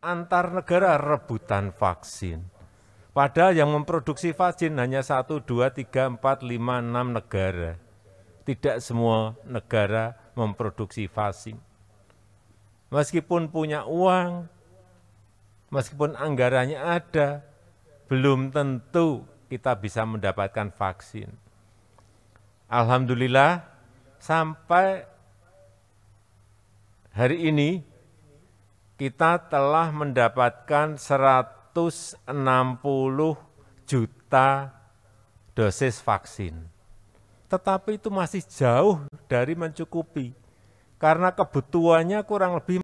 antar negara rebutan vaksin. Padahal yang memproduksi vaksin hanya 1, 2, 3, 4, 5, 6 negara. Tidak semua negara memproduksi vaksin. Meskipun punya uang, meskipun anggarannya ada, belum tentu kita bisa mendapatkan vaksin. Alhamdulillah, sampai hari ini kita telah mendapatkan 160 juta dosis vaksin. Tetapi itu masih jauh dari mencukupi, karena kebutuhannya kurang lebih